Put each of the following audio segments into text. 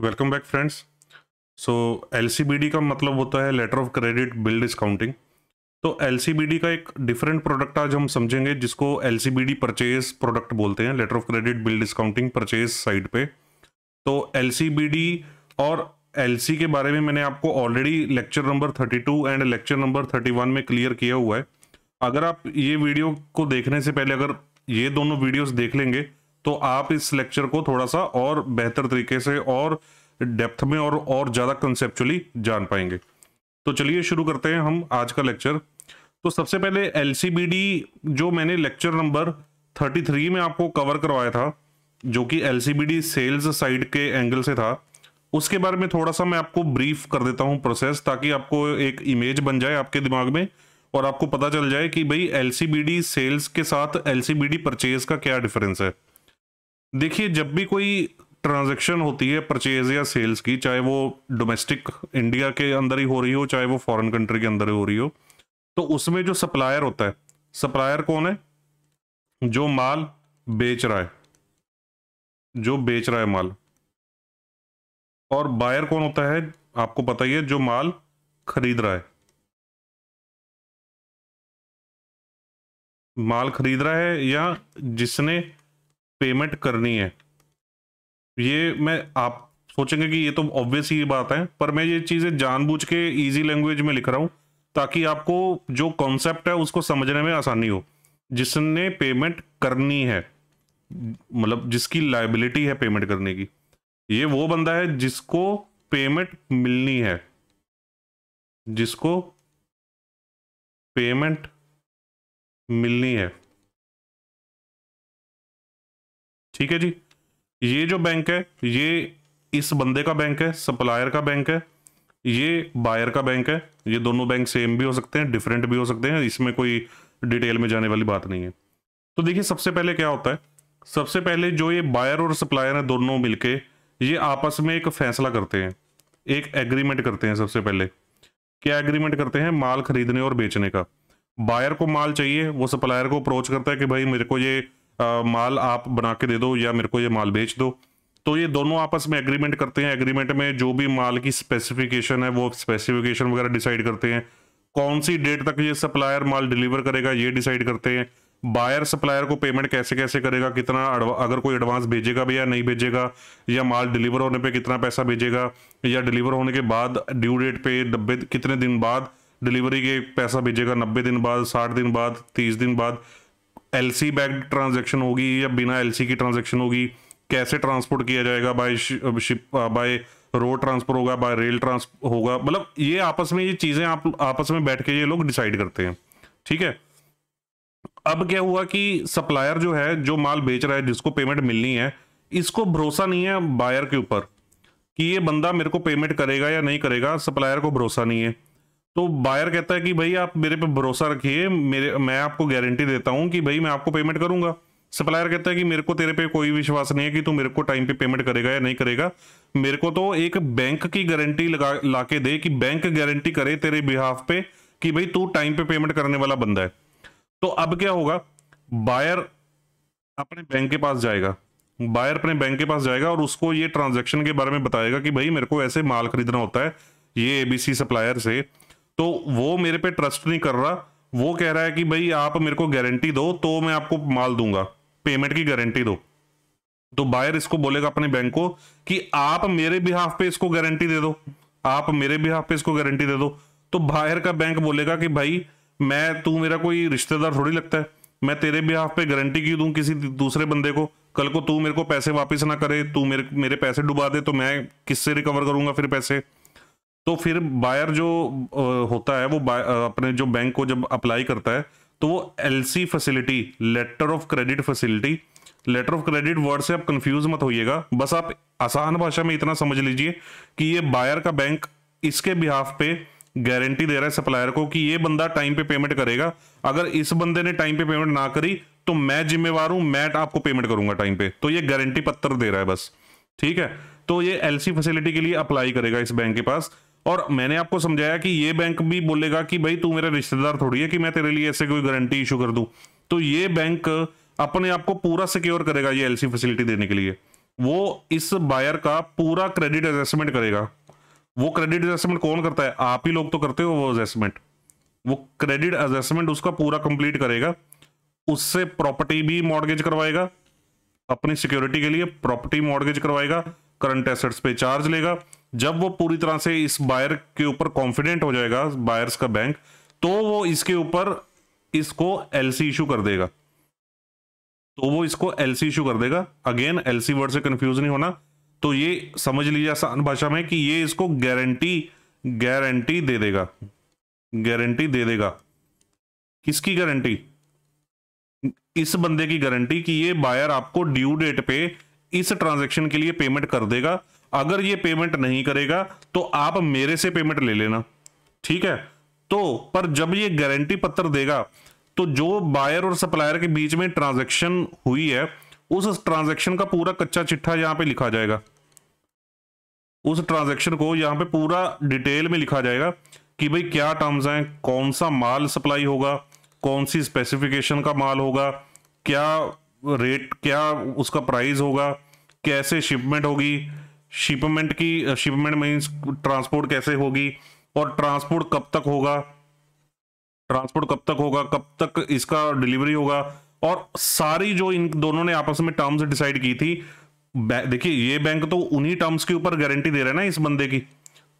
welcome back friends so L का मतलब होता है letter of credit bill discounting तो एल का एक डिफरेंट प्रोडक्ट आज हम समझेंगे जिसको एल परचेज प्रोडक्ट बोलते हैं letter of credit bill discounting purchase side पे तो एल और एल के बारे में मैंने आपको already lecture number two and lecture number one में क्लियर किया हुआ है अगर आप ये वीडियो को देखने से पहले अगर ये दोनों वीडियोज देख लेंगे तो आप इस लेक्चर को थोड़ा सा और बेहतर तरीके से और डेप्थ में और और ज़्यादा कंसेप्चुअली जान पाएंगे तो चलिए शुरू करते हैं हम आज का लेक्चर तो सबसे पहले एल जो मैंने लेक्चर नंबर 33 में आपको कवर करवाया था जो कि एल सेल्स साइड के एंगल से था उसके बारे में थोड़ा सा मैं आपको ब्रीफ कर देता हूँ प्रोसेस ताकि आपको एक इमेज बन जाए आपके दिमाग में और आपको पता चल जाए कि भाई एल सेल्स के साथ एल परचेज का क्या डिफरेंस है देखिए जब भी कोई ट्रांजैक्शन होती है परचेज या सेल्स की चाहे वो डोमेस्टिक इंडिया के अंदर ही हो रही हो चाहे वो फॉरेन कंट्री के अंदर ही हो रही हो तो उसमें जो सप्लायर होता है सप्लायर कौन है जो माल बेच रहा है जो बेच रहा है माल और बायर कौन होता है आपको पता ही है जो माल खरीद रहा है माल खरीद रहा है या जिसने पेमेंट करनी है ये मैं आप सोचेंगे कि ये तो ऑब्वियस ही बात है पर मैं ये चीज़ें जानबूझ के इजी लैंग्वेज में लिख रहा हूँ ताकि आपको जो कॉन्सेप्ट है उसको समझने में आसानी हो जिसने पेमेंट करनी है मतलब जिसकी लाइबिलिटी है पेमेंट करने की ये वो बंदा है जिसको पेमेंट मिलनी है जिसको पेमेंट मिलनी है ठीक है जी ये जो बैंक है ये इस बंदे का बैंक है सप्लायर का बैंक है ये बायर का बैंक है ये दोनों बैंक सेम भी हो सकते हैं डिफरेंट भी हो सकते हैं इसमें कोई डिटेल में जाने वाली बात नहीं है तो देखिए सबसे पहले क्या होता है सबसे पहले जो ये बायर और सप्लायर है दोनों मिलके ये आपस में एक फैसला करते हैं एक एग्रीमेंट करते हैं सबसे पहले क्या एग्रीमेंट करते हैं माल खरीदने और बेचने का बायर को माल चाहिए वो सप्लायर को अप्रोच करता है कि भाई मेरे को ये आ, माल आप बना के दे दो या मेरे को ये माल बेच दो तो ये दोनों आपस में एग्रीमेंट करते हैं एग्रीमेंट में जो भी माल की स्पेसिफिकेशन है वो स्पेसिफिकेशन वगैरह डिसाइड करते हैं कौन सी डेट तक ये सप्लायर माल डिलीवर करेगा ये डिसाइड करते हैं बायर सप्लायर को पेमेंट कैसे कैसे करेगा कितना अगर कोई एडवांस भेजेगा भी या नहीं भेजेगा या माल डिलीवर होने पे कितना पैसा भेजेगा या डिलीवर होने के बाद ड्यू डेट पे नब्बे कितने दिन बाद डिलीवरी के पैसा भेजेगा नब्बे दिन बाद साठ दिन बाद तीस दिन बाद एल सी बैग्ड ट्रांजेक्शन होगी या बिना एल सी की ट्रांजेक्शन होगी कैसे ट्रांसपोर्ट किया जाएगा by ship by road transport होगा बाय रेल ट्रांस होगा मतलब ये आपस में ये चीज़ें आप आपस में बैठ के ये लोग डिसाइड करते हैं ठीक है अब क्या हुआ कि सप्लायर जो है जो माल बेच रहा है जिसको पेमेंट मिलनी है इसको भरोसा नहीं है बायर के ऊपर कि ये बंदा मेरे को पेमेंट करेगा या नहीं करेगा सप्लायर को भरोसा नहीं है तो बायर कहता है कि भाई आप मेरे पे भरोसा रखिए मेरे मैं आपको गारंटी देता हूँ कि भाई मैं आपको पेमेंट करूंगा सप्लायर कहता है कि मेरे को तेरे पे कोई विश्वास नहीं है कि तू मेरे को टाइम पे पेमेंट करेगा या नहीं करेगा मेरे को तो एक बैंक की गारंटी लगा ला के दे कि बैंक गारंटी करे तेरे बिहाफ पे कि भाई तू टाइम पे पेमेंट करने वाला बंदा है तो अब क्या होगा बायर अपने बैंक के पास जाएगा बायर अपने बैंक के पास जाएगा और उसको ये ट्रांजेक्शन के बारे में बताएगा कि भाई मेरे को ऐसे माल खरीदना होता है ये एबीसी सप्लायर से तो वो मेरे पे ट्रस्ट नहीं कर रहा वो कह रहा है कि भाई आप मेरे को गारंटी दो तो मैं आपको माल दूंगा पेमेंट की गारंटी दो तो बायर इसको बोलेगा अपने बैंक को कि आप मेरे बिहाफ पे इसको गारंटी दे दो आप मेरे बिहाफ पे इसको गारंटी दे दो तो बायर का बैंक बोलेगा कि भाई मैं तू मेरा कोई रिश्तेदार थोड़ी लगता है मैं तेरे बिहाफ पे गारंटी क्यों दू किसी दूसरे बंदे को कल को तू मेरे को पैसे वापस ना करे तू मेरे मेरे पैसे डुबा दे तो मैं किससे रिकवर करूंगा फिर पैसे तो फिर बायर जो होता है वो अपने जो बैंक को जब अप्लाई करता है तो वो L facility letter of credit facility letter of credit word से आप कंफ्यूज मत होइएगा बस आप आसान भाषा में इतना समझ लीजिए कि ये बायर का बैंक इसके बिहाफ पे गारंटी दे रहा है सप्लायर को कि ये बंदा टाइम पे पेमेंट करेगा अगर इस बंदे ने टाइम पे पेमेंट ना करी तो मैं जिम्मेवार हूं मैं आपको पेमेंट करूंगा टाइम पे तो ये गारंटी पत्र दे रहा है बस ठीक है तो ये एलसी फैसिलिटी के लिए अप्लाई करेगा इस बैंक के पास और मैंने आपको समझाया कि ये बैंक भी बोलेगा कि भाई तू मेरा रिश्तेदार थोड़ी है कि मैं तेरे लिए ऐसे कोई गारंटी इशू कर दूं तो ये बैंक अपने आप को पूरा सिक्योर करेगा ये एलसी फैसिलिटी देने के लिए वो इस बायर का पूरा क्रेडिट एजेसमेंट करेगा वो क्रेडिट एजेसमेंट कौन करता है आप ही लोग तो करते हो वो एजेसमेंट वो क्रेडिट एजेसमेंट उसका पूरा कंप्लीट करेगा उससे प्रॉपर्टी भी मॉडगेज करवाएगा अपनी सिक्योरिटी के लिए प्रॉपर्टी मॉडगेज करवाएगा करंट एसेट्स पे चार्ज लेगा जब वो पूरी तरह से इस बायर के ऊपर कॉन्फिडेंट हो जाएगा बायर्स का बैंक तो वो इसके ऊपर इसको एलसी इशू कर देगा तो वो इसको एलसी इशू कर देगा अगेन एलसी वर्ड से कंफ्यूज नहीं होना तो ये समझ लीजिए आसान भाषा में कि ये इसको गारंटी गारंटी दे देगा गारंटी दे देगा किसकी गारंटी इस बंदे की गारंटी कि ये बायर आपको ड्यू डेट पे इस ट्रांजैक्शन के लिए पेमेंट कर देगा अगर ये पेमेंट नहीं करेगा तो आप मेरे से पेमेंट ले लेना ठीक है तो पर जब ये गारंटी पत्र देगा तो जो बायर और सप्लायर के बीच में ट्रांजैक्शन हुई है उस ट्रांजैक्शन का पूरा कच्चा चिट्ठा यहाँ पे लिखा जाएगा उस ट्रांजैक्शन को यहाँ पे पूरा डिटेल में लिखा जाएगा कि भाई क्या टर्म्स हैं कौन सा माल सप्लाई होगा कौन सी स्पेसिफिकेशन का माल होगा क्या रेट क्या उसका प्राइस होगा कैसे शिपमेंट होगी शिपमेंट की शिपमेंट मीन्स ट्रांसपोर्ट कैसे होगी और ट्रांसपोर्ट कब तक होगा ट्रांसपोर्ट कब तक होगा कब तक इसका डिलीवरी होगा और सारी जो इन दोनों ने आपस में टर्म्स डिसाइड की थी देखिए ये बैंक तो उन्हीं टर्म्स के ऊपर गारंटी दे रहा है ना इस बंदे की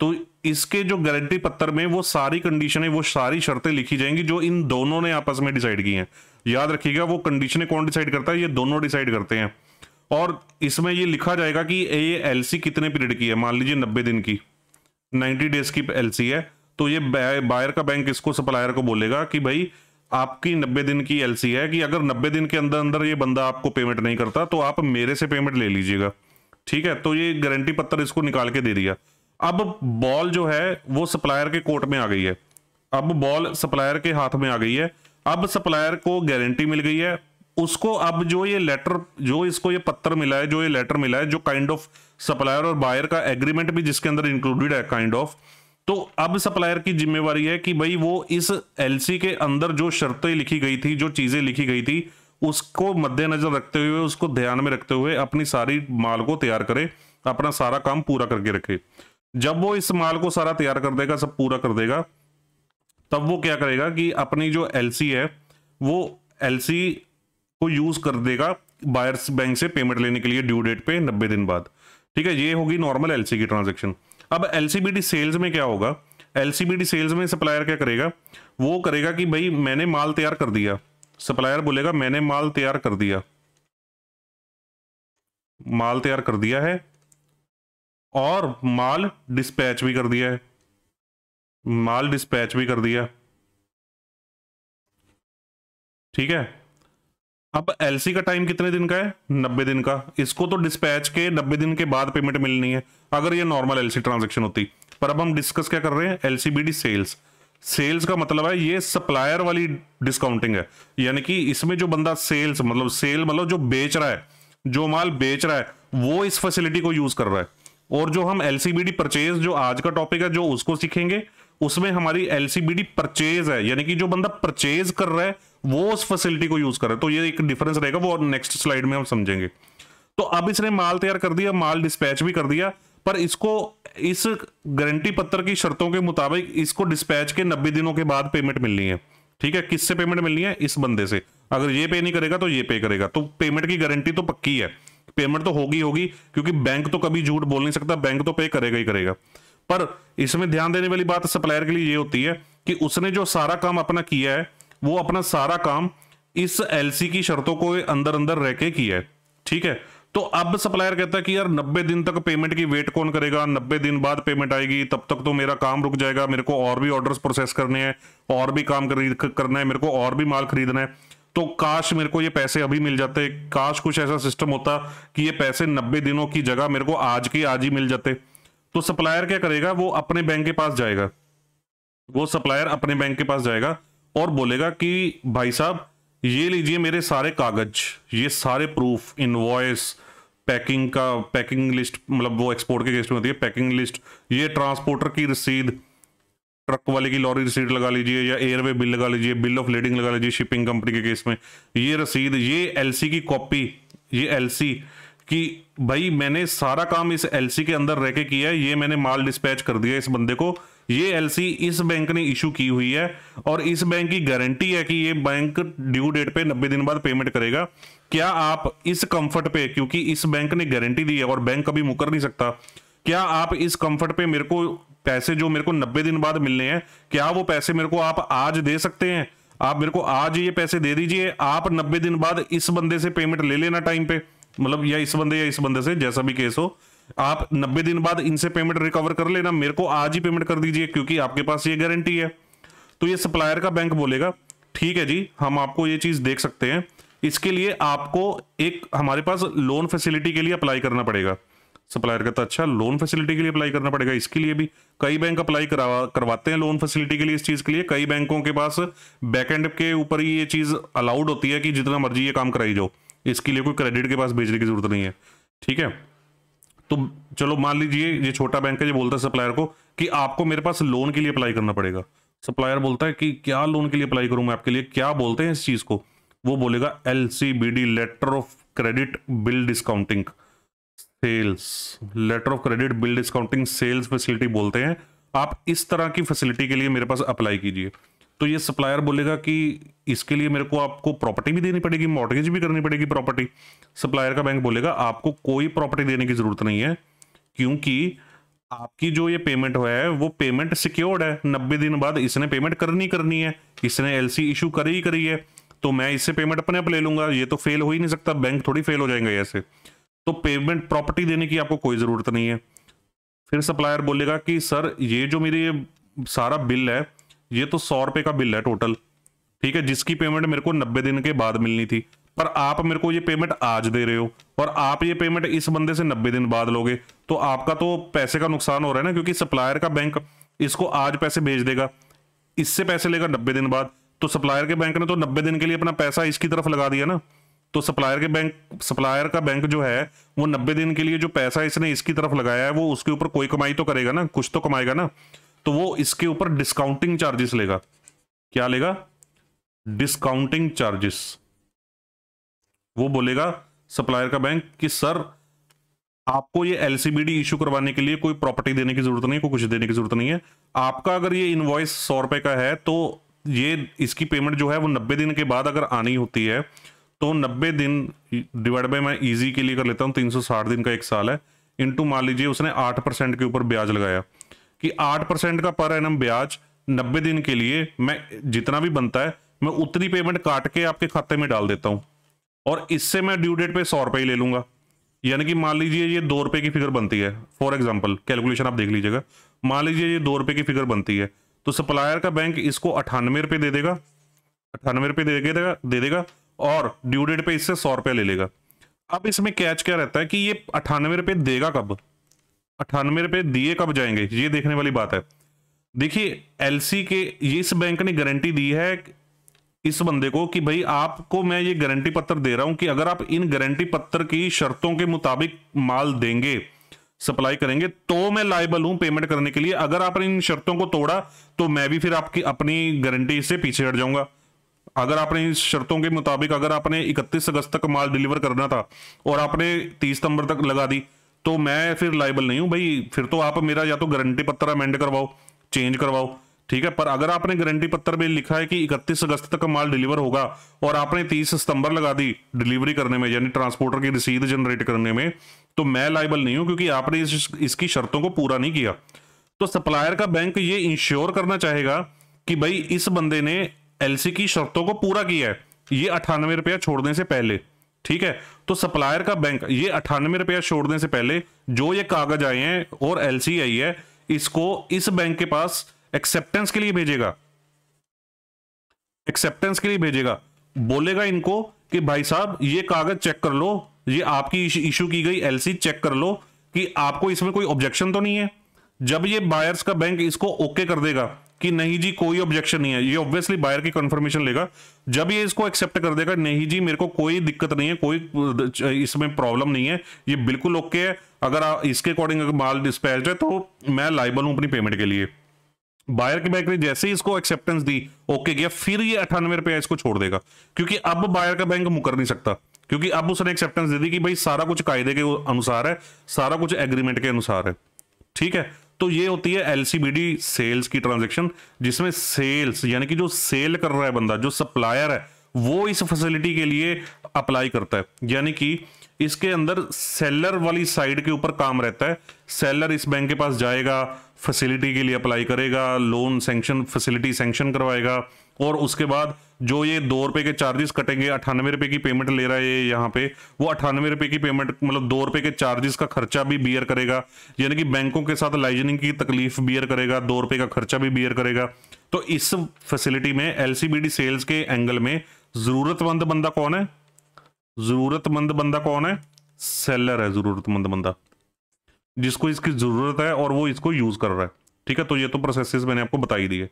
तो इसके जो गारंटी पत्र में वो सारी कंडीशनें वो सारी शर्तें लिखी जाएंगी जो इन दोनों ने आपस में डिसाइड की हैं याद रखिएगा वो कंडीशनें कौन डिसाइड करता है ये दोनों डिसाइड करते हैं और इसमें ये लिखा जाएगा कि ये एल कितने पीरियड की है मान लीजिए नब्बे दिन की नाइन्टी डेज की एल है तो ये बायर का बैंक इसको सप्लायर को बोलेगा कि भाई आपकी नब्बे दिन की एल है कि अगर नब्बे दिन के अंदर अंदर ये बंदा आपको पेमेंट नहीं करता तो आप मेरे से पेमेंट ले लीजिएगा ठीक है तो ये गारंटी पत्र इसको निकाल के दे दिया अब बॉल जो है वो सप्लायर के कोर्ट में आ गई है अब बॉल सप्लायर के हाथ में आ गई है अब सप्लायर को गारंटी मिल गई है उसको अब जो ये लेटर जो इसको ये पत्र मिला है जो ये लेटर मिला है जो काइंड ऑफ सप्लायर और बायर का एग्रीमेंट भी जिसके अंदर इंक्लूडेड है काइंड ऑफ तो अब सप्लायर की जिम्मेवारी है कि भाई वो इस एलसी के अंदर जो शर्तें लिखी गई थी जो चीजें लिखी गई थी उसको मद्देनजर रखते हुए उसको ध्यान में रखते हुए अपनी सारी माल को तैयार करे अपना सारा काम पूरा करके रखे जब वो इस माल को सारा तैयार कर देगा सब पूरा कर देगा तब वो क्या करेगा कि अपनी जो एलसी है वो एलसी को यूज कर देगा बायर्स बैंक से पेमेंट लेने के लिए ड्यू डेट पे नब्बे दिन बाद ठीक है ये होगी नॉर्मल एलसी की ट्रांजेक्शन अब एलसीबीडी सेल्स में क्या होगा एलसीबीडी सेल्स में सप्लायर क्या करेगा वो करेगा कि भाई मैंने माल तैयार कर दिया सप्लायर बोलेगा मैंने माल तैयार कर दिया माल तैयार कर दिया है और माल डिस्पैच भी कर दिया है माल डिस्पैच भी कर दिया ठीक है अब एलसी का टाइम कितने दिन का है नब्बे दिन का इसको तो डिस्पैच के नब्बे दिन के बाद पेमेंट मिलनी है अगर ये नॉर्मल एलसी ट्रांजेक्शन होती पर अब हम डिस्कस क्या कर रहे हैं एलसीबीडी सेल्स सेल्स का मतलब है ये सप्लायर वाली डिस्काउंटिंग है यानी कि इसमें जो बंदा सेल्स मतलब सेल मतलब जो बेच रहा है जो माल बेच रहा है वो इस फैसिलिटी को यूज कर रहा है और जो हम एलसीबीडी परचेज जो आज का टॉपिक है जो उसको सीखेंगे उसमें हमारी एलसीबीडी परचेज है यानी कि जो बंदा परचेज कर रहा है वो उस फैसिलिटी को यूज करें तो ये एक डिफरेंस रहेगा वो नेक्स्ट स्लाइड में हम समझेंगे तो अब इसने माल तैयार कर दिया माल डिस्पैच भी कर दिया पर इसको इस गारंटी पत्र की शर्तों के मुताबिक इसको डिस्पैच के नब्बे दिनों के बाद पेमेंट मिलनी है ठीक है किससे पेमेंट मिलनी है इस बंदे से अगर ये पे नहीं करेगा तो ये पे करेगा तो पेमेंट की गारंटी तो पक्की है पेमेंट तो होगी होगी क्योंकि बैंक तो कभी झूठ बोल नहीं सकता बैंक तो पे करेगा ही करेगा पर इसमें ध्यान देने वाली बात सप्लायर के लिए ये होती है कि उसने जो सारा काम अपना किया है वो अपना सारा काम इस एलसी की शर्तों को अंदर अंदर रह के किया है ठीक है तो अब सप्लायर कहता है कि यार 90 दिन तक पेमेंट की वेट कौन करेगा 90 दिन बाद पेमेंट आएगी तब तक तो मेरा काम रुक जाएगा मेरे को और भी ऑर्डर्स प्रोसेस करने हैं और भी काम करना है मेरे को और भी माल खरीदना है तो काश मेरे को ये पैसे अभी मिल जाते काश कुछ ऐसा सिस्टम होता कि ये पैसे नब्बे दिनों की जगह मेरे को आज की आज ही मिल जाते तो सप्लायर क्या करेगा वो अपने बैंक के पास जाएगा वो सप्लायर अपने बैंक के पास जाएगा और बोलेगा कि भाई साहब ये लीजिए मेरे सारे कागज ये सारे प्रूफ इनवॉइस पैकिंग का पैकिंग लिस्ट मतलब वो एक्सपोर्ट के केस में होती है पैकिंग लिस्ट ये ट्रांसपोर्टर की रसीद ट्रक वाले की लॉरी रसीद लगा लीजिए या एयरवे बिल लगा लीजिए बिल ऑफ लेडिंग लगा लीजिए शिपिंग कंपनी के केस में ये रसीद ये एलसी की कॉपी ये एलसी कि भाई मैंने सारा काम इस एलसी के अंदर रह के किया है ये मैंने माल डिस्पैच कर दिया इस बंदे को ये एलसी इस बैंक ने इशू की हुई है और इस बैंक की गारंटी है कि ये बैंक ड्यू डेट पे नब्बे दिन बाद पेमेंट करेगा क्या आप इस कंफर्ट पे क्योंकि इस बैंक ने गारंटी दी है और बैंक कभी मुकर नहीं सकता क्या आप इस कंफर्ट पे मेरे को पैसे जो मेरे को नब्बे दिन बाद मिलने हैं क्या वो पैसे मेरे को आप आज दे सकते हैं आप मेरे को आज ये पैसे दे दीजिए आप नब्बे दिन बाद इस बंदे से पेमेंट ले लेना टाइम पे मतलब या इस बंदे या इस बंदे से जैसा भी केस हो आप 90 दिन बाद इनसे पेमेंट रिकवर कर लेना मेरे को आज ही पेमेंट कर दीजिए क्योंकि आपके पास ये गारंटी है तो ये सप्लायर का बैंक बोलेगा ठीक है जी हम आपको ये चीज देख सकते हैं इसके लिए आपको एक हमारे पास लोन फैसिलिटी के लिए अप्लाई करना पड़ेगा सप्लायर का तो अच्छा लोन फैसिलिटी के लिए अप्लाई करना पड़ेगा इसके लिए भी कई बैंक अप्लाई करवा करवाते हैं लोन फैसिलिटी के लिए इस चीज के लिए कई बैंकों के पास बैकएंड के ऊपर ही ये चीज अलाउड होती है कि जितना मर्जी ये काम कराई जाओ इसके लिए कोई क्रेडिट के पास भेजने की जरूरत नहीं है ठीक है तो चलो मान लीजिए ये छोटा बैंक है ये बोलता है सप्लायर को कि आपको मेरे पास लोन के लिए अप्लाई करना पड़ेगा सप्लायर बोलता है कि क्या लोन के लिए अप्लाई करूँ मैं आपके लिए क्या बोलते हैं इस चीज़ को वो बोलेगा L C B D letter of credit bill discounting sales letter of credit bill discounting sales facility बोलते हैं आप इस तरह की फैसिलिटी के लिए मेरे पास अप्लाई कीजिए तो ये सप्लायर बोलेगा कि इसके लिए मेरे को आपको प्रॉपर्टी भी देनी पड़ेगी मॉर्गेज भी करनी पड़ेगी प्रॉपर्टी सप्लायर का बैंक बोलेगा आपको कोई प्रॉपर्टी देने की ज़रूरत नहीं है क्योंकि आपकी जो ये पेमेंट हुआ है वो पेमेंट सिक्योर्ड है नब्बे दिन बाद इसने पेमेंट करनी करनी है इसने एल सी इशू करी ही करी है तो मैं इससे पेमेंट अपने आप ले लूंगा ये तो फेल हो ही नहीं सकता बैंक थोड़ी फेल हो जाएंगे ऐसे तो पेमेंट प्रॉपर्टी देने की आपको कोई ज़रूरत नहीं है फिर सप्लायर बोलेगा कि सर ये जो मेरी ये सारा बिल है ये तो सौ रुपए का बिल है टोटल ठीक है जिसकी पेमेंट मेरे को नब्बे दिन के बाद मिलनी थी पर आप मेरे को ये पेमेंट आज दे रहे हो और आप ये पेमेंट इस बंदे से नब्बे दिन बाद लोगे तो आपका तो पैसे का नुकसान हो रहा है ना क्योंकि सप्लायर का बैंक इसको आज पैसे भेज देगा इससे पैसे लेगा नब्बे दिन बाद तो सप्लायर के बैंक ने तो नब्बे दिन के लिए अपना पैसा इसकी तरफ लगा दिया ना तो सप्लायर के बैंक सप्लायर का बैंक जो है वो नब्बे दिन के लिए जो पैसा इसने इसकी तरफ लगाया है वो उसके ऊपर कोई कमाई तो करेगा ना कुछ तो कमाएगा ना तो वो इसके ऊपर डिस्काउंटिंग चार्जेस लेगा क्या लेगा डिस्काउंटिंग चार्जेस वो बोलेगा सप्लायर का बैंक कि सर आपको ये एलसीबीडी इशू करवाने के लिए कोई प्रॉपर्टी देने की जरूरत नहीं है कोई कुछ देने की जरूरत नहीं है आपका अगर ये इनवॉइस सौ रुपए का है तो ये इसकी पेमेंट जो है वो नब्बे दिन के बाद अगर आनी होती है तो नब्बे दिन डिवाइड बाई मैं इजी के लिए कर लेता हूँ तीन सौ साठ दिन का एक साल है इनटू मान लीजिए उसने आठ परसेंट के ऊपर ब्याज लगाया कि आठ परसेंट का पर एनम ब्याज नब्बे दिन के लिए मैं जितना भी बनता है मैं उतनी पेमेंट काट के आपके खाते में डाल देता हूँ और इससे मैं ड्यू डेट पे सौ रुपये ही ले लूंगा यानी कि मान लीजिए ये दो रुपए की फिगर बनती है फॉर एग्जाम्पल कैलकुलेशन आप देख लीजिएगा मान लीजिए ये दो रुपए की फिगर बनती है तो सप्लायर का बैंक इसको अठानवे रुपये दे देगा अठानवे रुपये दे देगा दे देगा और ड्यू डेट पे इससे सौ रुपया ले लेगा अब इसमें कैच क्या रहता है कि ये अठानवे रुपये देगा कब अठानवे रुपए दिए कब जाएंगे ये देखने वाली बात है देखिए एलसी के ये इस बैंक ने गारंटी दी है इस बंदे को कि भाई आपको मैं ये गारंटी पत्र दे रहा हूं कि अगर आप इन गारंटी पत्र की शर्तों के मुताबिक माल देंगे सप्लाई करेंगे तो मैं लाइबल हूं पेमेंट करने के लिए अगर आपने इन शर्तों को तोड़ा तो मैं भी फिर आपकी अपनी गारंटी से पीछे हट जाऊंगा अगर आपने इन शर्तों के मुताबिक अगर आपने 31 अगस्त तक माल डिलीवर करना था और आपने 30 सितंबर तक लगा दी तो मैं फिर लाइबल नहीं हूँ भाई फिर तो आप मेरा या तो गारंटी पत्र अमेंड करवाओ चेंज करवाओ ठीक है पर अगर आपने गारंटी पत्र में लिखा है कि इकतीस अगस्त तक माल डिलीवर होगा और आपने तीस सितंबर लगा दी डिलीवरी करने में यानी ट्रांसपोर्टर की रिसीद जनरेट करने में तो मैं लाइबल नहीं हूँ क्योंकि आपने इस, इसकी शर्तों को पूरा नहीं किया तो सप्लायर का बैंक ये इंश्योर करना चाहेगा कि भाई इस बंदे ने एलसी की शर्तों को पूरा किया है ये अठानवे रुपया छोड़ने से पहले ठीक है तो सप्लायर का बैंक ये अठानवे रुपया छोड़ने से पहले जो ये कागज आए हैं और एलसी आई है इसको इस बैंक के पास एक्सेप्टेंस के लिए भेजेगा एक्सेप्टेंस के लिए भेजेगा बोलेगा इनको कि भाई साहब ये कागज चेक कर लो ये आपकी इशू की गई एलसी चेक कर लो कि आपको इसमें कोई ऑब्जेक्शन तो नहीं है जब ये बायर्स का बैंक इसको ओके कर देगा कि नहीं जी कोई ऑब्जेक्शन नहीं है ये ऑब्वियसली बायर की कंफर्मेशन लेगा जब ये इसको एक्सेप्ट कर देगा नहीं जी मेरे को कोई दिक्कत नहीं है कोई इसमें प्रॉब्लम नहीं है ये बिल्कुल ओके है अगर आ, इसके अकॉर्डिंग अगर माल डिस्पैच है तो मैं लाइबल हूं अपनी पेमेंट के लिए बायर की बैंक ने जैसे ही इसको एक्सेप्टेंस दी ओके गया फिर ये अठानवे रुपया इसको छोड़ देगा क्योंकि अब बायर का बैंक मुकर नहीं सकता क्योंकि अब उसने एक्सेप्टेंस दे दी कि भाई सारा कुछ कायदे के अनुसार है सारा कुछ एग्रीमेंट के अनुसार है ठीक है तो ये होती है एलसीबीडी सेल्स की ट्रांजेक्शन जिसमें सेल्स यानी कि जो सेल कर रहा है बंदा जो सप्लायर है वो इस फैसिलिटी के लिए अप्लाई करता है यानी कि इसके अंदर सेलर वाली साइड के ऊपर काम रहता है सेलर इस बैंक के पास जाएगा फैसिलिटी के लिए अप्लाई करेगा लोन सेंक्शन फैसिलिटी सेंक्शन करवाएगा और उसके बाद जो ये दो रुपए के चार्जेस कटेंगे अठानवे रुपए की पेमेंट ले रहा है ये यहाँ पे वो अठानवे रुपए की पेमेंट मतलब दो रुपये के चार्जेस का खर्चा भी बियर करेगा यानी कि बैंकों के साथ लाइजनिंग की तकलीफ बियर करेगा दो रुपए का खर्चा भी बियर करेगा तो इस फैसिलिटी में एल सेल्स के एंगल में जरूरतमंद बंदा कौन है जरूरतमंद बंदा कौन है सेलर है जरूरतमंद बंदा जिसको इसकी जरूरत है और वो इसको यूज कर रहा है ठीक है तो ये तो प्रोसेसेस मैंने आपको बताई दी है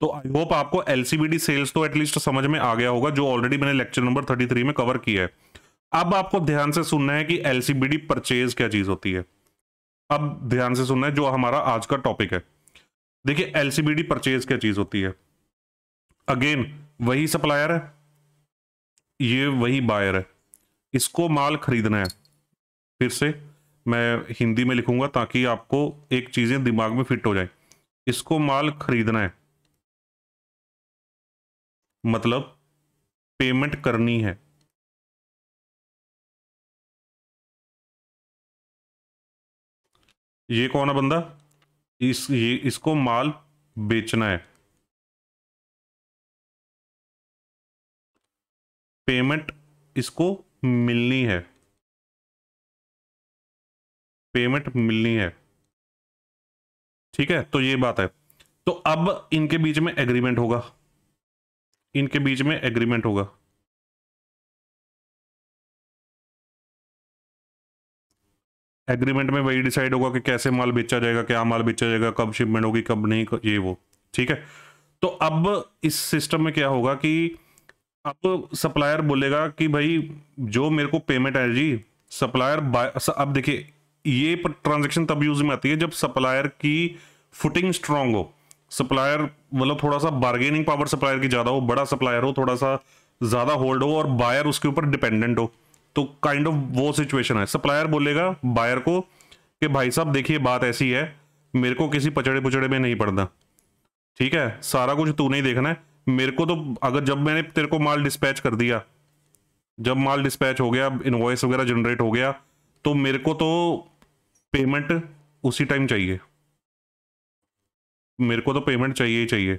तो आई होप आपको एलसीबीडी सेल्स तो एटलीस्ट समझ में आ गया होगा जो ऑलरेडी मैंने लेक्चर नंबर 33 में कवर किया है अब आपको ध्यान से सुनना है कि एलसीबीडी परचेज क्या चीज होती है अब ध्यान से सुनना है जो हमारा आज का टॉपिक है देखिए एलसीबीडी परचेज क्या चीज होती है अगेन वही सप्लायर है ये वही बायर है इसको माल खरीदना है फिर से मैं हिंदी में लिखूंगा ताकि आपको एक चीजें दिमाग में फिट हो जाए इसको माल खरीदना है मतलब पेमेंट करनी है ये कौन है बंदा इस ये इसको माल बेचना है पेमेंट इसको मिलनी है पेमेंट मिलनी है ठीक है तो ये बात है तो अब इनके बीच में एग्रीमेंट होगा इनके बीच में एग्रीमेंट होगा एग्रीमेंट में वही डिसाइड होगा कि कैसे माल बेचा जाएगा क्या माल बेचा जाएगा कब शिपमेंट होगी कब नहीं ये वो ठीक है तो अब इस सिस्टम में क्या होगा कि अब सप्लायर बोलेगा कि भाई जो मेरे को पेमेंट है जी सप्लायर अब देखिए ये ट्रांजेक्शन तब यूज में आती है जब सप्लायर की फुटिंग स्ट्रांग हो सप्लायर मतलब थोड़ा सा बार्गेनिंग पावर सप्लायर की ज़्यादा हो बड़ा सप्लायर हो थोड़ा सा ज़्यादा होल्ड हो और बायर उसके ऊपर डिपेंडेंट हो तो काइंड kind ऑफ of वो सिचुएशन है सप्लायर बोलेगा बायर को कि भाई साहब देखिए बात ऐसी है मेरे को किसी पचड़े पुचड़े में नहीं पड़ना ठीक है सारा कुछ तू नहीं देखना है मेरे को तो अगर जब मैंने तेरे को माल डिस्पैच कर दिया जब माल डिस्पैच हो गया इन्वॉइस वगैरह जनरेट हो गया तो मेरे को तो पेमेंट उसी टाइम चाहिए मेरे को तो पेमेंट चाहिए ही चाहिए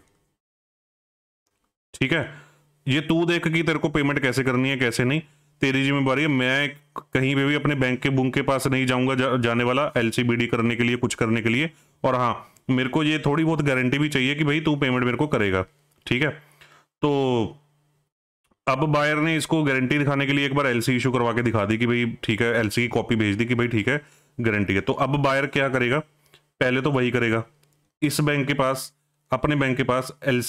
ठीक है ये तू देख कि तेरे को पेमेंट कैसे करनी है कैसे नहीं तेरी जिम्मेवारी है मैं कहीं पे भी अपने बैंक के बुंक के पास नहीं जाऊंगा जा, जाने वाला एल करने के लिए कुछ करने के लिए और हाँ मेरे को ये थोड़ी बहुत गारंटी भी चाहिए कि भाई तू पेमेंट मेरे को करेगा ठीक है तो अब बायर ने इसको गारंटी दिखाने के लिए एक बार एल इशू करवा के दिखा दी कि भाई ठीक है एल की कॉपी भेज दी कि भाई ठीक है गारंटी है तो अब बायर क्या करेगा पहले तो वही करेगा इस बैंक के पास अपने बैंक के पास एल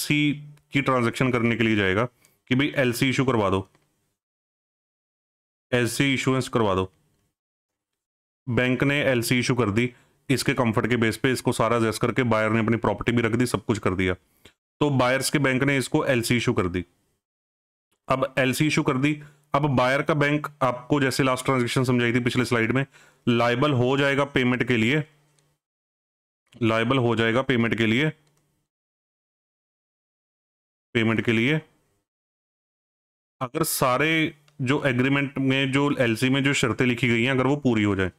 की ट्रांजेक्शन करने के लिए जाएगा कि भाई एल इशू करवा दो एल सी इशूएंस करवा दो बैंक ने एल इशू कर दी इसके कंफर्ट के बेस पे इसको सारा जैस करके बायर ने अपनी प्रॉपर्टी भी रख दी सब कुछ कर दिया तो बायर्स के बैंक ने इसको एल इशू कर दी अब एल इशू कर दी अब बायर का बैंक आपको जैसे लास्ट ट्रांजेक्शन समझाई थी पिछले स्लाइड में लाइबल हो जाएगा पेमेंट के लिए लाइबल हो जाएगा पेमेंट के लिए पेमेंट के लिए अगर सारे जो एग्रीमेंट में जो एलसी में जो शर्तें लिखी गई हैं अगर वो पूरी हो जाए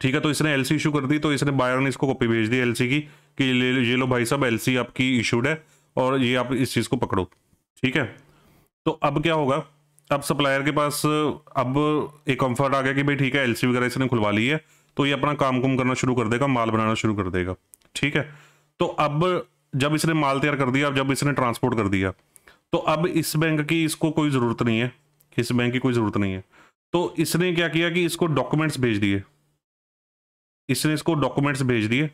ठीक है तो इसने एलसी इशू कर दी तो इसने बायर ने इसको कॉपी भेज दी एलसी की कि ये लो भाई साहब एलसी आपकी इशूड है और ये आप इस चीज़ को पकड़ो ठीक है तो अब क्या होगा अब सप्लायर के पास अब एक कंफर्ट आ गया कि भाई ठीक है एलसी वगैरह इसने खुलवा ली है तो ये अपना काम कुम करना शुरू कर देगा माल बनाना शुरू कर देगा ठीक है तो अब जब इसने माल तैयार कर दिया अब जब इसने ट्रांसपोर्ट कर दिया तो अब इस बैंक की इसको कोई ज़रूरत नहीं है इस बैंक की कोई ज़रूरत नहीं है तो इसने क्या किया कि इसको डॉक्यूमेंट्स भेज दिए इसने इसको डॉक्यूमेंट्स भेज दिए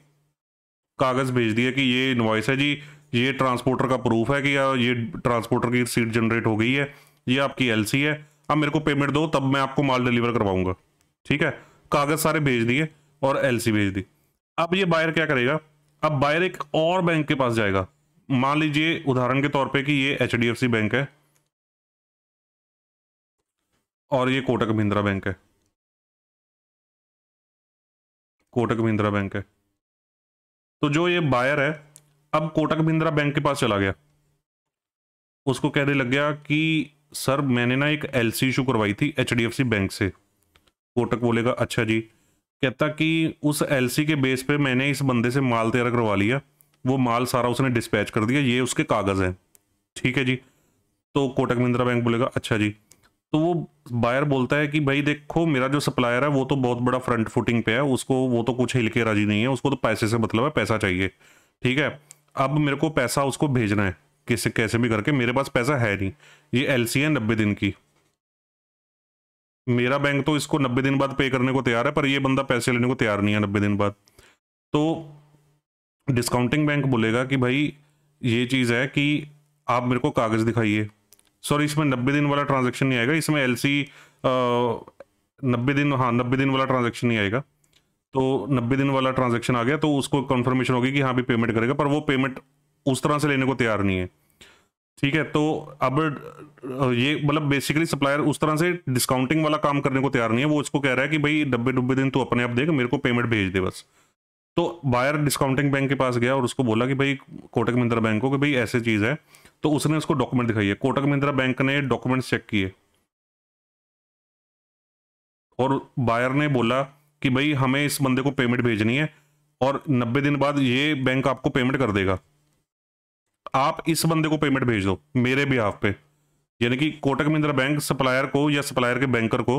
कागज़ भेज दिए कि ये इन्वाइस है जी ये ट्रांसपोर्टर का प्रूफ है कि या ये ट्रांसपोर्टर की सीट जनरेट हो गई है ये आपकी एलसी है अब मेरे को पेमेंट दो तब मैं आपको माल डिलीवर करवाऊंगा ठीक है कागज सारे भेज दिए और एलसी भेज दी अब ये बायर क्या करेगा अब बायर एक और बैंक के पास जाएगा मान लीजिए उदाहरण के तौर पे कि ये एच बैंक है और ये कोटक महिंद्रा बैंक है कोटक महिंद्रा बैंक है तो जो ये बायर है अब कोटक महिंद्रा बैंक के पास चला गया उसको कहने लग गया कि सर मैंने ना एक एलसी इशू करवाई थी एच बैंक से कोटक बोलेगा अच्छा जी कहता कि उस एलसी के बेस पे मैंने इस बंदे से माल तैयार करवा लिया वो माल सारा उसने डिस्पैच कर दिया ये उसके कागज़ हैं ठीक है जी तो कोटक महिंद्रा बैंक बोलेगा अच्छा जी तो वो बायर बोलता है कि भाई देखो मेरा जो सप्लायर है वो तो बहुत बड़ा फ्रंट फुटिंग पे है उसको वो तो कुछ हिल के राजी नहीं है उसको तो पैसे से मतलब है पैसा चाहिए ठीक है अब मेरे को पैसा उसको भेजना है किस कैसे भी करके मेरे पास पैसा है नहीं ये एल सी है नब्बे दिन की मेरा बैंक तो इसको नब्बे दिन बाद पे करने को तैयार है पर ये बंदा पैसे लेने को तैयार नहीं है नब्बे दिन बाद तो डिस्काउंटिंग बैंक बोलेगा कि भाई ये चीज़ है कि आप मेरे को कागज़ दिखाइए सॉरी इसमें नब्बे दिन वाला ट्रांजेक्शन नहीं आएगा इसमें एल सी नब्बे दिन हाँ नब्बे दिन वाला ट्रांजेक्शन नहीं आएगा तो नब्बे दिन वाला ट्रांजेक्शन आ गया तो उसको कन्फर्मेशन होगी कि हाँ भी पेमेंट करेगा पर वो पेमेंट उस तरह से लेने को तैयार नहीं है ठीक है तो अब ये मतलब बेसिकली सप्लायर उस तरह से डिस्काउंटिंग वाला काम करने को तैयार नहीं है वो इसको कह रहा है कि भाई डब्बे डुब्बे दिन तो अपने आप देख मेरे को पेमेंट भेज दे बस तो बायर डिस्काउंटिंग बैंक के पास गया और उसको बोला कि भाई कोटक महिंद्रा बैंक को कि भाई ऐसी चीज़ है तो उसने उसको डॉक्यूमेंट दिखाई है कोटक महिंद्रा बैंक ने डॉक्यूमेंट्स चेक किए और बायर ने बोला कि भाई हमें इस बंदे को पेमेंट भेजनी है और नब्बे दिन बाद ये बैंक आपको पेमेंट कर देगा आप इस बंदे को पेमेंट भेज दो मेरे भी आप पे यानी कि कोटक महिंद्रा बैंक सप्लायर को या सप्लायर के बैंकर को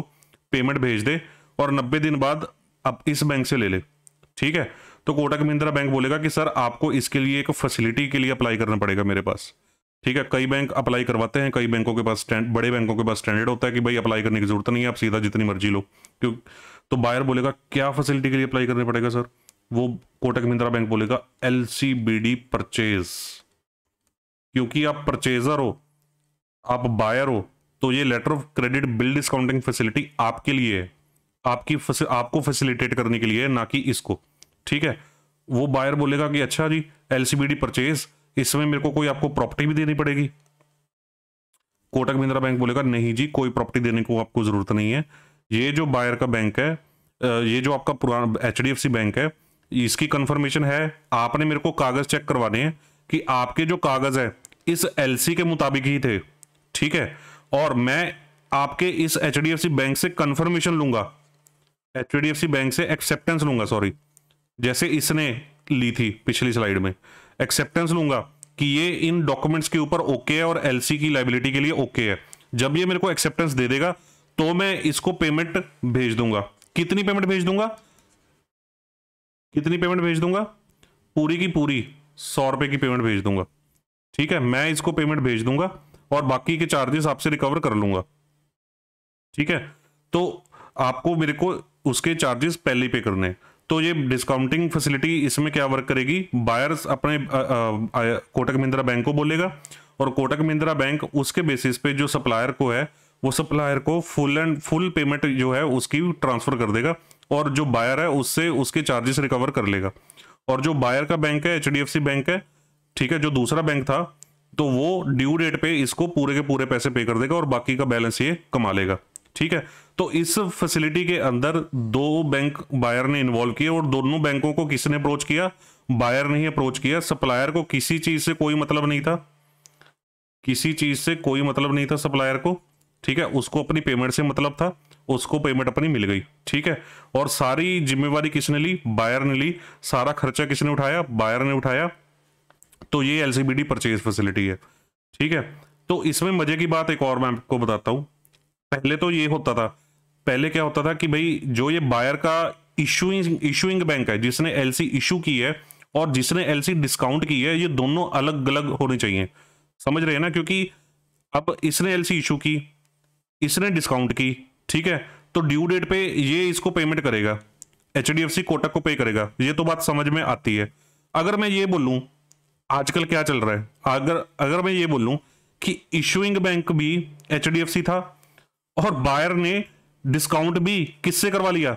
पेमेंट भेज दे और नब्बे दिन बाद आप इस बैंक से ले ले ठीक है तो कोटक महिंद्रा बैंक बोलेगा कि सर आपको इसके लिए एक फैसिलिटी के लिए अप्लाई करना पड़ेगा मेरे पास ठीक है कई बैंक अप्लाई करवाते हैं कई बैंकों के पास बड़े बैंकों के पास स्टैंडर्ड होता है कि भाई अप्लाई करने की जरूरत नहीं है आप सीधा जितनी मर्जी लो क्यों तो बायर बोलेगा क्या फैसिलिटी के लिए अप्लाई करना पड़ेगा सर वो कोटक महिंद्रा बैंक बोलेगा L C B D purchase क्योंकि आप परचेजर हो आप बायर हो तो ये letter of credit bill discounting facility आपके लिए है आपकी आपको फैसिलिटेट करने के लिए ना कि इसको ठीक है वो बायर बोलेगा कि अच्छा जी एलसीबीडी परचेज इसमें मेरे को कोई आपको प्रॉपर्टी भी देनी पड़ेगी कोटक महिंद्रा बैंक बोलेगा नहीं जी कोई प्रॉपर्टी देने को आपको जरूरत नहीं है ये जो बायर का बैंक है ये जो आपका पुराना एच बैंक है इसकी कंफर्मेशन है आपने मेरे को कागज चेक करवाने हैं कि आपके जो कागज है इस एलसी के मुताबिक ही थे ठीक है और मैं आपके इस एच बैंक से कंफर्मेशन लूंगा एच बैंक से एक्सेप्टेंस लूंगा सॉरी जैसे इसने ली थी पिछली स्लाइड में एक्सेप्टेंस लूंगा कि ये इन डॉक्यूमेंट्स के ऊपर ओके है और एलसी की लाइबिलिटी के लिए ओके है जब ये मेरे को एक्सेप्टेंस दे देगा तो मैं इसको पेमेंट भेज दूंगा कितनी पेमेंट भेज दूंगा कितनी पेमेंट भेज दूंगा पूरी की पूरी सौ रुपये की पेमेंट भेज दूंगा ठीक है मैं इसको पेमेंट भेज दूंगा और बाकी के चार्जेस आपसे रिकवर कर लूंगा ठीक है तो आपको मेरे को उसके चार्जेस पहले पे करने हैं तो ये डिस्काउंटिंग फैसिलिटी इसमें क्या वर्क करेगी बायर्स अपने कोटक महिंद्रा बैंक को बोलेगा और कोटक महिंद्रा बैंक उसके बेसिस पे जो सप्लायर को है वो सप्लायर को फुल एंड फुल पेमेंट जो है उसकी ट्रांसफर कर देगा और जो बायर है उससे उसके चार्जेस रिकवर कर लेगा और जो बायर का बैंक है एच बैंक है ठीक है जो दूसरा बैंक था तो वो ड्यू डेट पे इसको पूरे के पूरे पैसे पे कर देगा और बाकी का बैलेंस ये कमा लेगा ठीक है तो इस फैसिलिटी के अंदर दो बैंक बायर ने इन्वॉल्व किए और दोनों बैंकों को किसने अप्रोच किया बायर ने ही अप्रोच किया सप्लायर को किसी चीज से कोई मतलब नहीं था किसी चीज से कोई मतलब नहीं था सप्लायर को ठीक है उसको अपनी पेमेंट से मतलब था उसको पेमेंट अपनी मिल गई ठीक है और सारी जिम्मेवारी किसने ली बायर ने ली सारा खर्चा किसने उठाया बायर ने उठाया तो ये एल परचेज फैसिलिटी है ठीक है तो इसमें मजे की बात एक और मैं आपको बताता हूँ पहले तो ये होता था पहले क्या होता था कि भाई जो ये बायर का इशूइंग इशूइंग बैंक है जिसने एलसी इशू की है और जिसने एलसी डिस्काउंट की है ये दोनों अलग अलग होने चाहिए समझ रहे हैं ना क्योंकि अब इसने एलसी इशू की इसने डिस्काउंट की ठीक है तो ड्यू डेट पे ये इसको पेमेंट करेगा H D F C Kotak को पे करेगा ये तो बात समझ में आती है अगर मैं ये बोलूं आजकल क्या चल रहा है अगर अगर मैं ये बोलूं कि इशुइंग बैंक भी एच डी एफ सी था और बायर ने डिस्काउंट भी किससे करवा लिया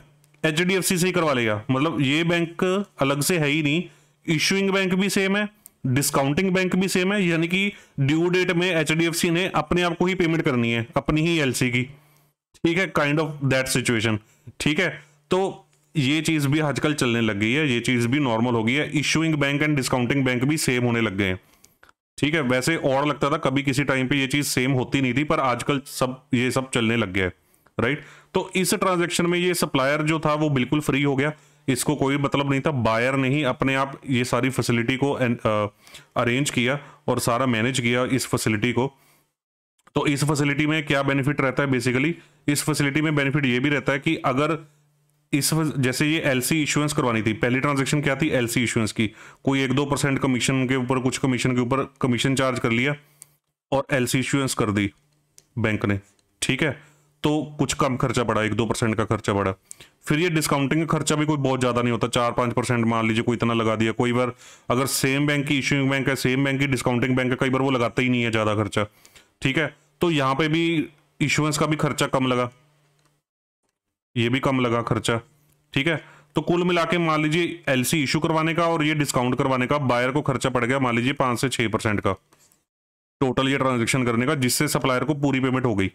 एच डी एफ सी से ही करवा लिया मतलब ये बैंक अलग से है ही नहीं इशुइंग बैंक भी सेम है डिस्काउंटिंग बैंक भी सेम है यानी कि ड्यू डेट में एच डी एफ सी ने अपने आप को ही पेमेंट करनी है अपनी ही एल सी की ठीक है काइंड ऑफ दैट सिचुएशन ठीक है तो ये चीज भी आजकल चलने लग गई है ये चीज भी नॉर्मल हो गई है issuing bank and discounting bank भी सेम होने लग गए हैं ठीक है वैसे और लगता था कभी किसी टाइम पे ये चीज सेम होती नहीं थी पर आजकल सब ये सब चलने लग गया है राइट तो इस ट्रांजेक्शन में ये सप्लायर जो था वो बिल्कुल फ्री हो गया इसको कोई मतलब नहीं था बायर ने ही अपने आप ये सारी फैसिलिटी को अरेंज uh, किया और सारा मैनेज किया इस फैसिलिटी को तो इस फैसिलिटी में क्या बेनिफिट रहता है बेसिकली इस फैसिलिटी में बेनिफिट ये भी रहता है कि अगर इस जैसे ये एल सी इश्योरेंस करवानी थी पहली ट्रांजेक्शन क्या थी एल सी इशुएंस की कोई एक दो परसेंट कमीशन के ऊपर कुछ कमीशन के ऊपर कमीशन चार्ज कर लिया और एल सी इशुएंस कर दी बैंक ने ठीक है तो कुछ कम खर्चा पड़ा एक दो परसेंट का खर्चा पड़ा फिर ये डिस्काउंटिंग का खर्चा भी कोई बहुत ज़्यादा नहीं होता चार पाँच परसेंट मान लीजिए कोई इतना लगा दिया कोई बार अगर सेम बैंक की इश्यूइंग बैंक है सेम बैंक की डिस्काउंटिंग बैंक है कई बार वो लगाता ही नहीं है ज़्यादा खर्चा ठीक है तो यहां पे भी इशुएंस का भी खर्चा कम लगा ये भी कम लगा खर्चा ठीक है तो कुल मिला के मान लीजिए एलसी इशू करवाने का और ये डिस्काउंट करवाने का बायर को खर्चा पड़ गया मान लीजिए पांच से छह परसेंट का टोटल ये ट्रांजेक्शन करने का जिससे सप्लायर को पूरी पेमेंट हो गई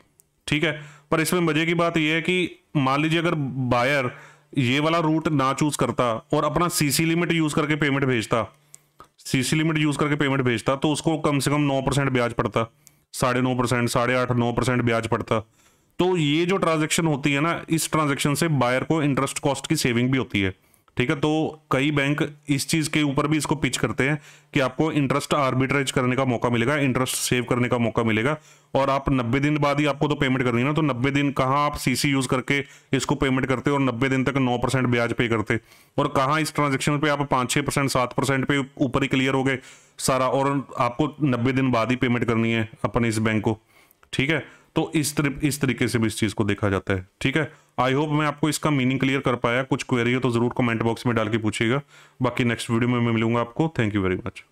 ठीक है पर इसमें मजे की बात यह है कि मान लीजिए अगर बायर ये वाला रूट ना चूज करता और अपना सीसी लिमिट यूज करके पेमेंट भेजता सीसी लिमिट यूज करके पेमेंट भेजता तो उसको कम से कम नौ परसेंट ब्याज पड़ता साढ़े नौ परसेंट साढ़े आठ नौ परसेंट ब्याज पड़ता तो ये जो ट्रांजेक्शन होती है ना इस ट्रांजेक्शन से बायर को इंटरेस्ट कॉस्ट की सेविंग भी होती है ठीक है तो कई बैंक इस चीज के ऊपर भी इसको पिच करते हैं कि आपको इंटरेस्ट आर्बिट्रेज करने का मौका मिलेगा इंटरेस्ट सेव करने का मौका मिलेगा और आप 90 दिन बाद ही आपको तो पेमेंट करनी है ना तो 90 दिन कहाँ आप सीसी यूज करके इसको पेमेंट करते और 90 दिन तक 9 परसेंट ब्याज पे करते और कहाँ इस ट्रांजेक्शन पे आप पांच छह परसेंट सात परसेंट पे ऊपर ही क्लियर हो गए सारा और आपको नब्बे दिन बाद ही पेमेंट करनी है अपने इस बैंक को ठीक है तो इस तरह इस तरीके से भी इस चीज़ को देखा जाता है ठीक है आई होप मैं आपको इसका मीनिंग क्लियर कर पाया कुछ क्वेरी हो तो ज़रूर कमेंट बॉक्स में डाल के पूछिएगा बाकी नेक्स्ट वीडियो में मैं मिलूंगा आपको थैंक यू वेरी मच